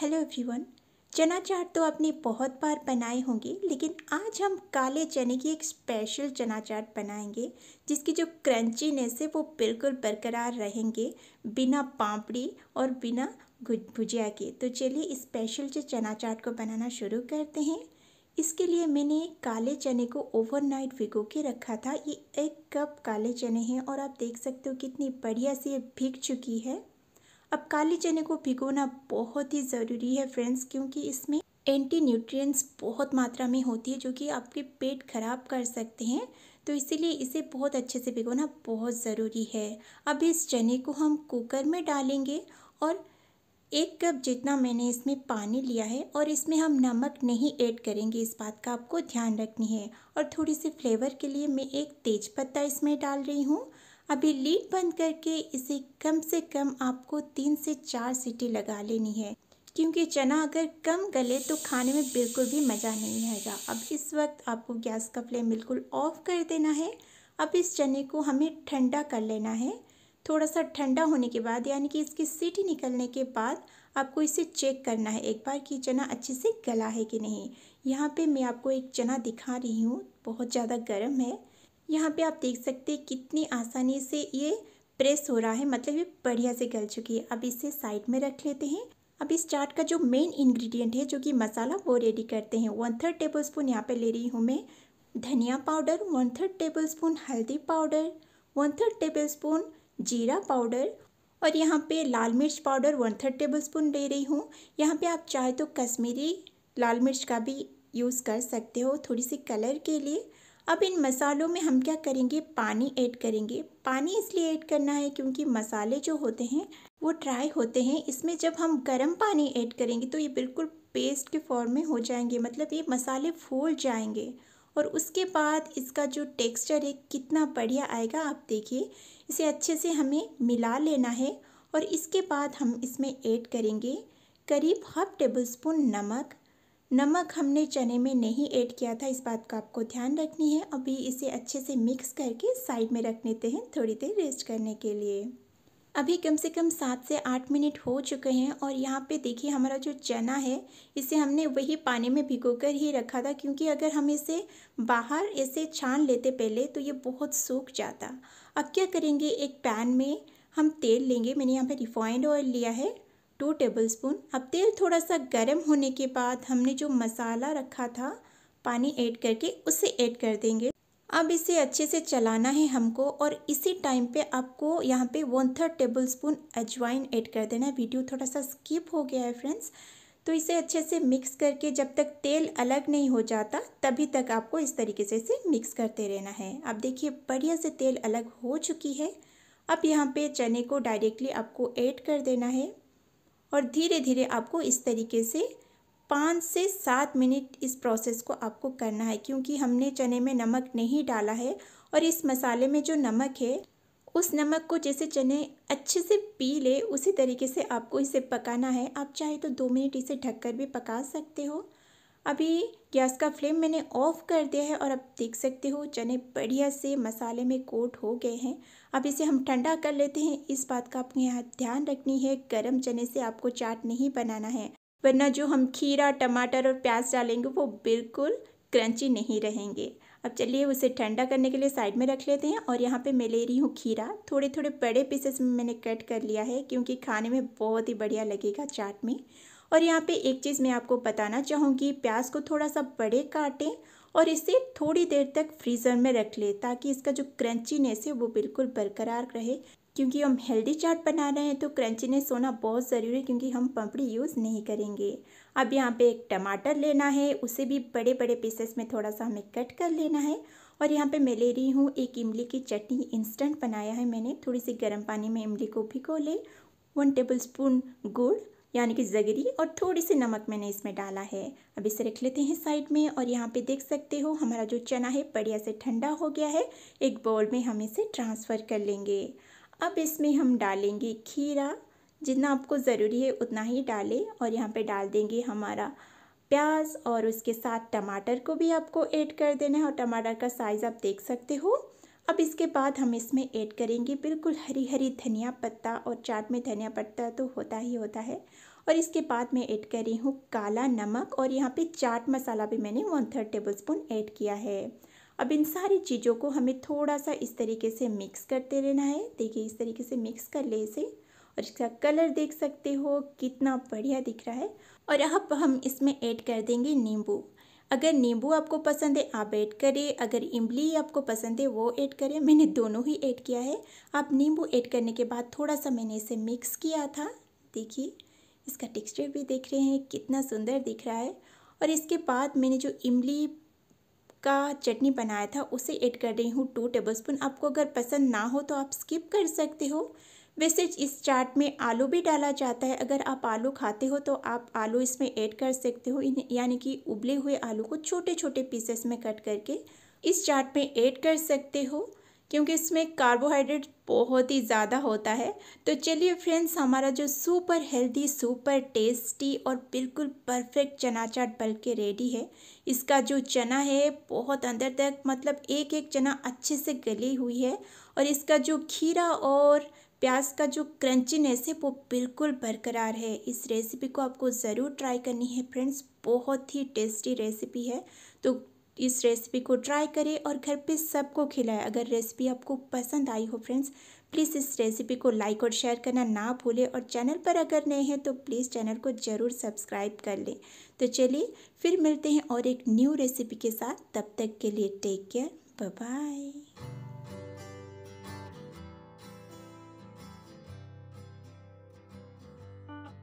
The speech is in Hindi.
हेलो एवरीवन चना चाट तो आपने बहुत बार बनाए होंगे लेकिन आज हम काले चने की एक स्पेशल चना चाट बनाएंगे जिसकी जो क्रंचीनेस है वो बिल्कुल बरकरार रहेंगे बिना पापड़ी और बिना भुजिया के तो चलिए स्पेशल जो चना चाट को बनाना शुरू करते हैं इसके लिए मैंने काले चने को ओवरनाइट भिगो के रखा था ये एक कप काले चने हैं और आप देख सकते हो कितनी बढ़िया से ये भीग चुकी है अब काली चने को भिगोना बहुत ही ज़रूरी है फ्रेंड्स क्योंकि इसमें एंटी न्यूट्रिएंट्स बहुत मात्रा में होती है जो कि आपके पेट खराब कर सकते हैं तो इसीलिए इसे बहुत अच्छे से भिगोना बहुत ज़रूरी है अब इस चने को हम कुकर में डालेंगे और एक कप जितना मैंने इसमें पानी लिया है और इसमें हम नमक नहीं ऐड करेंगे इस बात का आपको ध्यान रखनी है और थोड़ी सी फ्लेवर के लिए मैं एक तेज़पत्ता इसमें डाल रही हूँ अभी लीड बंद करके इसे कम से कम आपको तीन से चार सीटी लगा लेनी है क्योंकि चना अगर कम गले तो खाने में बिल्कुल भी मज़ा नहीं आएगा अब इस वक्त आपको गैस का फ्लेम बिल्कुल ऑफ कर देना है अब इस चने को हमें ठंडा कर लेना है थोड़ा सा ठंडा होने के बाद यानी कि इसकी सीटी निकलने के बाद आपको इसे चेक करना है एक बार कि चना अच्छे से गला है कि नहीं यहाँ पे मैं आपको एक चना दिखा रही हूँ बहुत ज़्यादा गर्म है यहाँ पे आप देख सकते हैं कितनी आसानी से ये प्रेस हो रहा है मतलब ये बढ़िया से गल चुकी है अब इसे साइड में रख लेते हैं अब इस चाट का जो मेन इंग्रेडिएंट है जो कि मसाला वो रेडी करते हैं वन थर्ड टेबल स्पून यहाँ पर ले रही हूँ मैं धनिया powder one third tablespoon हल्दी powder one third tablespoon जीरा पाउडर और यहाँ पे लाल मिर्च powder one third tablespoon ले रही हूँ यहाँ पे आप चाहे तो कश्मीरी लाल मिर्च का भी यूज़ कर सकते हो थोड़ी सी कलर के लिए अब इन मसालों में हम क्या करेंगे पानी ऐड करेंगे पानी इसलिए ऐड करना है क्योंकि मसाले जो होते हैं वो ड्राई होते हैं इसमें जब हम गर्म पानी ऐड करेंगे तो ये बिल्कुल पेस्ट के फॉर्म में हो जाएंगे मतलब ये मसाले फूल जाएंगे और उसके बाद इसका जो टेक्सचर है कितना बढ़िया आएगा आप देखिए इसे अच्छे से हमें मिला लेना है और इसके बाद हम इसमें ऐड करेंगे करीब हाफ टेबल स्पून नमक नमक हमने चने में नहीं ऐड किया था इस बात का आपको ध्यान रखनी है अभी इसे अच्छे से मिक्स करके साइड में रख लेते हैं थोड़ी देर रेस्ट करने के लिए अभी कम से कम सात से आठ मिनट हो चुके हैं और यहाँ पे देखिए हमारा जो चना है इसे हमने वही पानी में भिगोकर ही रखा था क्योंकि अगर हम इसे बाहर ऐसे छान लेते पहले तो ये बहुत सूख जाता अब क्या करेंगे एक पैन में हम तेल लेंगे मैंने यहाँ पे रिफाइंड ऑयल लिया है टू टेबलस्पून अब तेल थोड़ा सा गर्म होने के बाद हमने जो मसाला रखा था पानी ऐड करके उसे ऐड कर देंगे अब इसे अच्छे से चलाना है हमको और इसी टाइम पे आपको यहाँ पे वन थर्ड टेबल स्पून अजवाइन ऐड कर देना है वीडियो थोड़ा सा स्किप हो गया है फ्रेंड्स तो इसे अच्छे से मिक्स करके जब तक तेल अलग नहीं हो जाता तभी तक आपको इस तरीके से इसे मिक्स करते रहना है अब देखिए बढ़िया से तेल अलग हो चुकी है अब यहाँ पे चने को डायरेक्टली आपको ऐड कर देना है और धीरे धीरे आपको इस तरीके से पाँच से सात मिनट इस प्रोसेस को आपको करना है क्योंकि हमने चने में नमक नहीं डाला है और इस मसाले में जो नमक है उस नमक को जैसे चने अच्छे से पी ले उसी तरीके से आपको इसे पकाना है आप चाहे तो दो मिनट इसे ढककर भी पका सकते हो अभी गैस का फ्लेम मैंने ऑफ़ कर दिया है और अब देख सकते हो चने बढ़िया से मसाले में कोट हो गए हैं अब इसे हम ठंडा कर लेते हैं इस बात का आपको यहाँ ध्यान रखनी है गर्म चने से आपको चाट नहीं बनाना है वरना जो हम खीरा टमाटर और प्याज डालेंगे वो बिल्कुल क्रंची नहीं रहेंगे अब चलिए उसे ठंडा करने के लिए साइड में रख लेते हैं और यहाँ पे मैं ले रही हूँ खीरा थोड़े थोड़े बड़े पीसेस में मैंने कट कर लिया है क्योंकि खाने में बहुत ही बढ़िया लगेगा चाट में और यहाँ पे एक चीज़ मैं आपको बताना चाहूँगी प्याज को थोड़ा सा बड़े काटें और इसे थोड़ी देर तक फ्रीज़र में रख लें ताकि इसका जो क्रंचीनेस है वो बिल्कुल बरकरार रहे क्योंकि हम हेल्दी चाट बना रहे हैं तो क्रंचीनेस होना बहुत ज़रूरी है क्योंकि हम पंपड़ी यूज़ नहीं करेंगे अब यहाँ पे एक टमाटर लेना है उसे भी बड़े बड़े पीसेस में थोड़ा सा हमें कट कर लेना है और यहाँ पे मैं ले रही हूँ एक इमली की चटनी इंस्टेंट बनाया है मैंने थोड़ी सी गर्म पानी में इमली को भिगो ले वन टेबल स्पून गुड़ यानी कि ज़गरी और थोड़ी सी नमक मैंने इसमें डाला है अब इसे रख लेते हैं साइड में और यहाँ पे देख सकते हो हमारा जो चना है बढ़िया से ठंडा हो गया है एक बाउल में हम इसे ट्रांसफ़र कर लेंगे अब इसमें हम डालेंगे खीरा जितना आपको ज़रूरी है उतना ही डालें और यहाँ पर डाल देंगे हमारा प्याज और उसके साथ टमाटर को भी आपको ऐड कर देना है और टमाटर का साइज़ आप देख सकते हो अब इसके बाद हम इसमें ऐड करेंगे बिल्कुल हरी हरी धनिया पत्ता और चाट में धनिया पत्ता तो होता ही होता है और इसके बाद मैं ऐड कर रही हूँ काला नमक और यहाँ पे चाट मसाला भी मैंने one third tablespoon add किया है अब इन सारी चीज़ों को हमें थोड़ा सा इस तरीके से मिक्स करते रहना है देखिए इस तरीके से मिक्स कर ले इसे और इसका कलर देख सकते हो कितना बढ़िया दिख रहा है और अब हम इसमें ऐड कर देंगे नींबू अगर नींबू आपको पसंद है आप ऐड करें अगर इमली आपको पसंद है वो ऐड करें मैंने दोनों ही ऐड किया है आप नींबू ऐड करने के बाद थोड़ा सा मैंने इसे मिक्स किया था देखिए इसका टेक्सचर भी देख रहे हैं कितना सुंदर दिख रहा है और इसके बाद मैंने जो इमली का चटनी बनाया था उसे ऐड कर रही हूँ टू टेबलस्पून आपको अगर पसंद ना हो तो आप स्किप कर सकते हो वैसे इस चाट में आलू भी डाला जाता है अगर आप आलू खाते हो तो आप आलू इसमें ऐड कर सकते हो यानी कि उबले हुए आलू को छोटे छोटे पीसेस में कट करके इस चाट में ऐड कर सकते हो क्योंकि इसमें कार्बोहाइड्रेट बहुत ही ज़्यादा होता है तो चलिए फ्रेंड्स हमारा जो सुपर हेल्दी सुपर टेस्टी और बिल्कुल परफेक्ट चना चाट बल के रेडी है इसका जो चना है बहुत अंदर तक मतलब एक एक चना अच्छे से गली हुई है और इसका जो खीरा और प्याज का जो क्रंचीनेस है वो बिल्कुल बरकरार है इस रेसिपी को आपको ज़रूर ट्राई करनी है फ्रेंड्स बहुत ही टेस्टी रेसिपी है तो इस रेसिपी को ट्राई करें और घर पे सबको खिलाएं अगर रेसिपी आपको पसंद आई हो फ्रेंड्स प्लीज़ इस रेसिपी को लाइक और शेयर करना ना भूलें और चैनल पर अगर नए हैं तो प्लीज़ चैनल को ज़रूर सब्सक्राइब कर लें तो चलिए फिर मिलते हैं और एक न्यू रेसिपी के साथ तब तक के लिए टेक केयर बाय